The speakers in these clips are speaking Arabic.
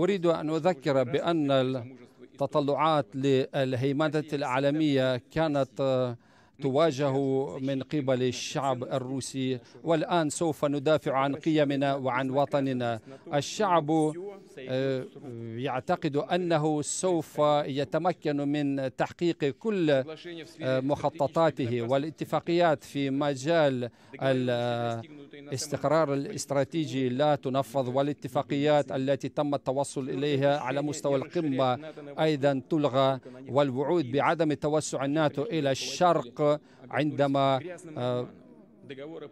أريد أن أذكر بأن التطلعات للهيمنة العالمية كانت آه، تواجه من قبل الشعب الروسي والآن سوف ندافع عن قيمنا وعن وطننا الشعب آه، يعتقد أنه سوف يتمكن من تحقيق كل آه، مخططاته والاتفاقيات في مجال الاستقرار آه، الاستراتيجي لا تنفذ والاتفاقيات التي تم التوصل إليها على مستوى القمة أيضا تلغى والوعود بعدم توسع الناتو إلى الشرق عندما آه،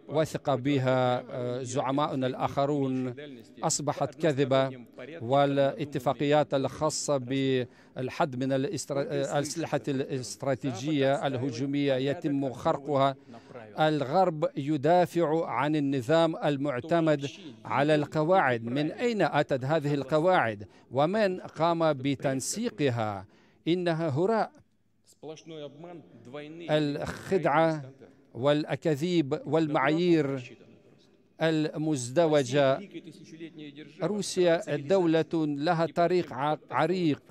وثق بها آه، زعماؤنا الآخرون أصبحت كذبة والاتفاقيات الخاصة بالحد من آه، الأسلحة الاستراتيجية الهجومية يتم خرقها الغرب يدافع عن النظام المعتمد على القواعد من أين أتت هذه القواعد ومن قام بتنسيقها إنها هراء الخدعة والأكاذيب والمعايير المزدوجة روسيا دولة لها تاريخ عريق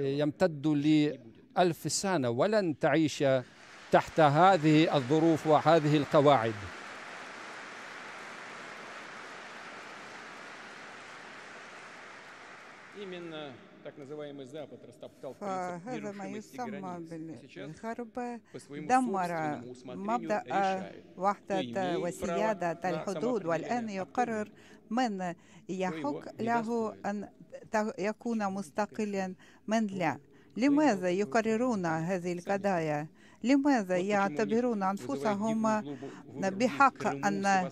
يمتد لألف سنة ولن تعيش تحت هذه الظروف وهذه القواعد فهذا ما يسمى بالحرب دمر مبدأ وحدة وسيادة الحدود والآن يقرر من يحق له أن يكون مستقلا من لا لماذا يقررون هذه القضايا لماذا يعتبرون أنفسهم بحق أن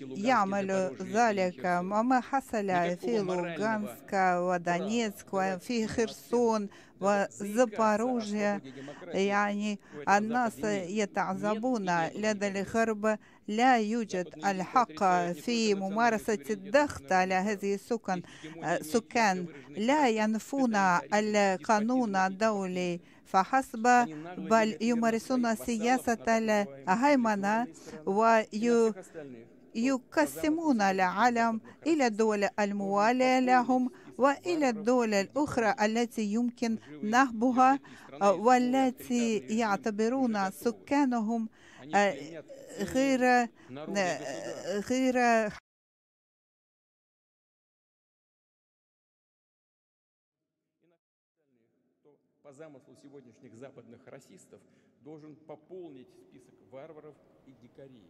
يعملوا ذلك وما حصل في لوغانسك ودانيسك وفي خرسون وزباروجيا يعني الناس يتعذبون لدى الغرب لا يوجد الحق في ممارسة الضغط على هذه السكان سكان لا ينفون القانون الدولي فحسب بل يمارسون سياسة الهيمنة ويقسمون العالم إلى الدول الموالية لهم والى الدول الاخرى التي يمكن نهبها والتي يعتبرون سكانهم آه، غير آه، غير замыслу сегодняшних западных расистов должен пополнить список варваров и дикарей.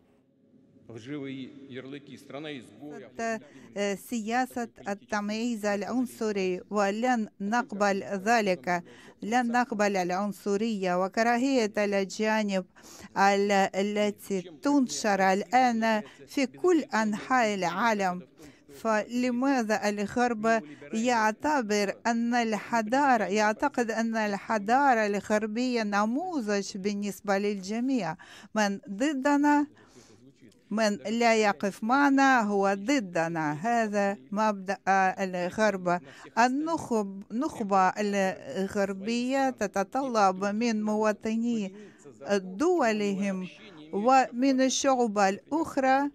سياسة التمييز العنصري ولن نقبل ذلك لن نقبل العنصرية وكراهية الجانب التي تنشر الآن في كل أنحاء العالم فلماذا الغرب يعتبر أن الحضارة يعتقد أن الحضارة الغربية نموذج بالنسبة للجميع من ضدنا من لا يقف معنا هو ضدنا هذا مبدأ الغرب النخب نخبة الغربية تتطلب من مواطني دولهم ومن الشعوب الأخرى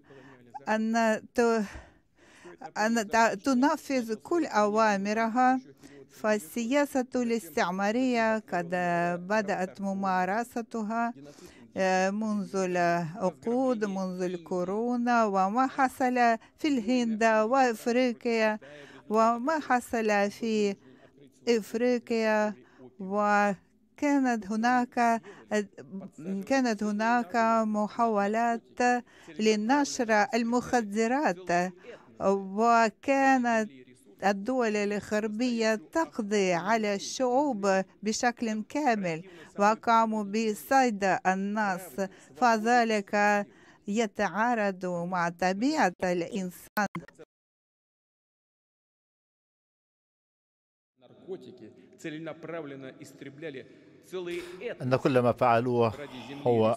أن تنفذ كل أوامرها فالسياسة الاستعمارية قد بدأت ممارستها آه، منذ العقود منذ الكورونا وما حصل في الهند وافريقيا وما حصل في افريقيا وكانت هناك كانت هناك محاولات لنشر المخدرات وكانت الدول الغربية تقضي على الشعوب بشكل كامل وقاموا بصيد الناس فذلك يتعارض مع طبيعة الإنسان أن كل ما فعلوه هو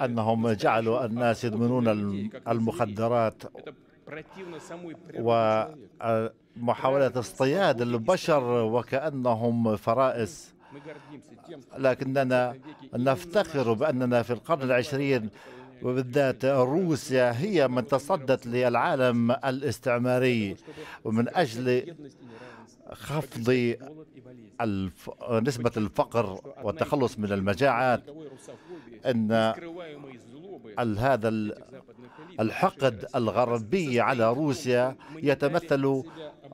أنهم جعلوا الناس يدمنون المخدرات ومحاولة اصطياد البشر وكأنهم فرائس لكننا نفتخر بأننا في القرن العشرين وبالذات روسيا هي من تصدت للعالم الاستعماري ومن أجل خفض الف... نسبة الفقر والتخلص من المجاعات أن هذا الحقد الغربي على روسيا يتمثل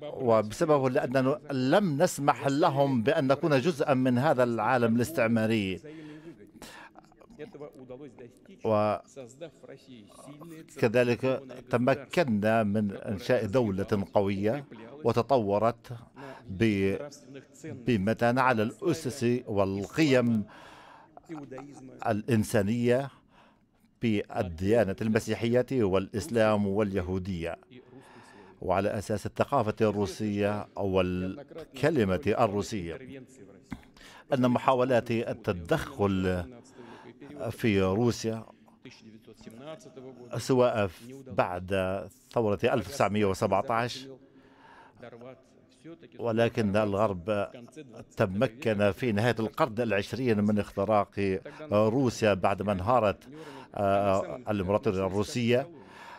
وبسببه لأننا لم نسمح لهم بأن نكون جزءا من هذا العالم الاستعماري وكذلك تمكنا من إنشاء دولة قوية وتطورت بمتانة على الأسس والقيم الإنسانية بالديانة المسيحية والإسلام واليهودية وعلى أساس الثقافة الروسية أو الكلمة الروسية أن محاولات التدخل في روسيا سواء بعد ثورة 1917 ولكن الغرب تمكن في نهاية القرن العشرين من اختراق روسيا بعدما انهارت آه، الإمبراطورية الروسية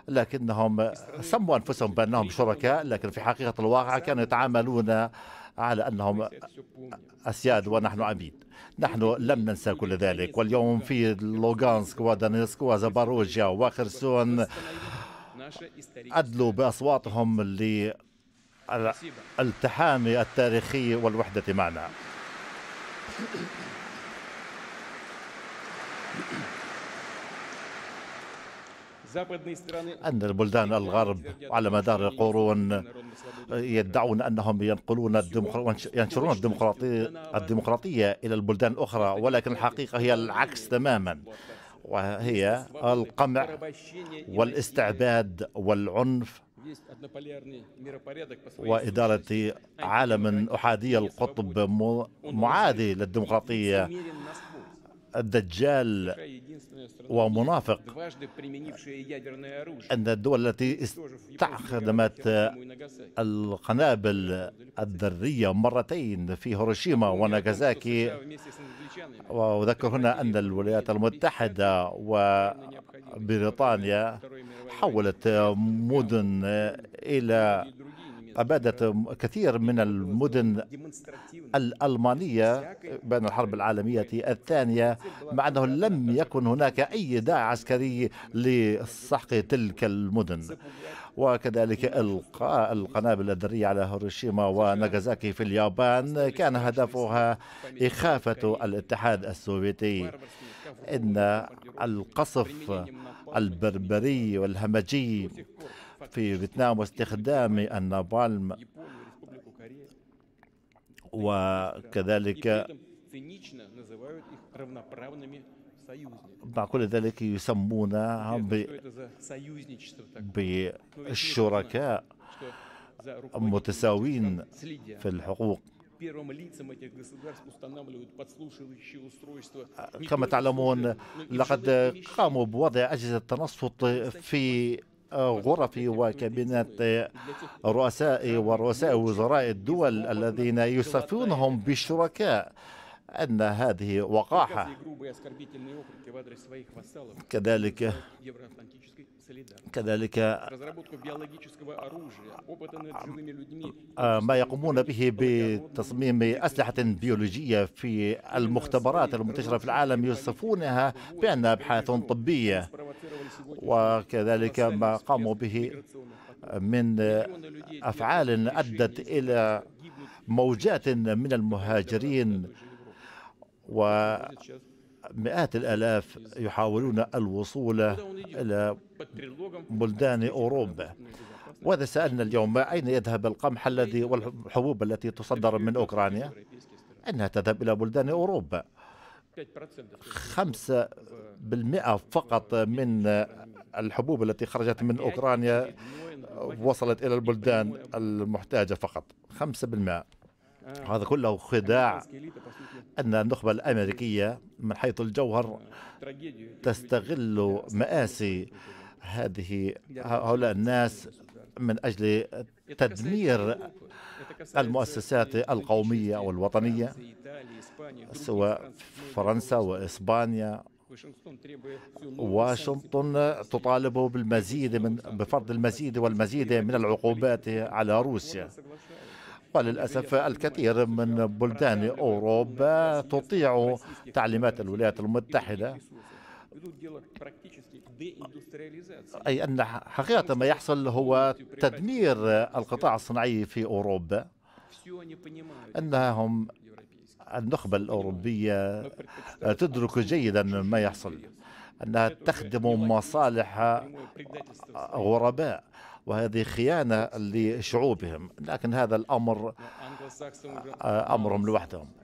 لكنهم سموا أنفسهم بأنهم شركاء لكن في حقيقة الواقع كانوا يتعاملون على أنهم أسياد ونحن عبيد نحن لم ننسى كل ذلك واليوم في لوغانسك ودانيسك وزاباروجيا وخرسون أدلوا بأصواتهم ل التحامي التاريخي والوحدة معنا أن البلدان الغرب على مدار القرون يدعون أنهم ينقلون الديمقراطية ينشرون الديمقراطية, الديمقراطية إلى البلدان الأخرى ولكن الحقيقة هي العكس تماما وهي القمع والاستعباد والعنف وإدارة عالم أحادي القطب معادي للديمقراطية الدجال ومنافق أن الدول التي استخدمت القنابل الذرية مرتين في هيروشيما وناغازاكي وأذكر هنا أن الولايات المتحدة وبريطانيا حولت مدن إلى أبادت كثير من المدن الألمانية بين الحرب العالمية الثانية مع أنه لم يكن هناك أي داعي عسكري لسحق تلك المدن وكذلك إلقاء القنابل الذرية على هيروشيما وناغازاكي في اليابان كان هدفها إخافة الاتحاد السوفيتي إن القصف البربري والهمجي في فيتنام واستخدام النابالم وكذلك مع كل ذلك يسمونهم بالشركاء متساوين في الحقوق كما تعلمون لقد قاموا بوضع أجهزة تنصت في غرف وكابينات رؤساء ورؤساء وزراء الدول الذين يصفونهم بالشركاء أن هذه وقاحة كذلك كذلك آه، ما يقومون به بتصميم أسلحة بيولوجية في المختبرات المنتشرة في العالم يصفونها بأنها أبحاث طبية وكذلك ما قاموا به من أفعال أدت إلى موجات من المهاجرين ومئات الآلاف يحاولون الوصول إلى بلدان أوروبا وإذا سألنا اليوم أين يذهب القمح الذي والحبوب التي تصدر من أوكرانيا أنها تذهب إلى بلدان أوروبا خمسة بالمئة فقط من الحبوب التي خرجت من أوكرانيا وصلت إلى البلدان المحتاجة فقط خمسة بالمئة آه. هذا كله خداع يعني. أن النخبة الأمريكية من حيث الجوهر تستغل مآسي هذه هؤلاء الناس من أجل تدمير المؤسسات القومية والوطنية سواء فرنسا وإسبانيا واشنطن تطالب بالمزيد من بفرض المزيد والمزيد من العقوبات على روسيا وللأسف الكثير من بلدان أوروبا تطيع تعليمات الولايات المتحدة أي أن حقيقة ما يحصل هو تدمير القطاع الصناعي في أوروبا أنهم النخبة الأوروبية تدرك جيدا ما يحصل أنها تخدم مصالح غرباء وهذه خيانة لشعوبهم لكن هذا الأمر آه، أمرهم لوحدهم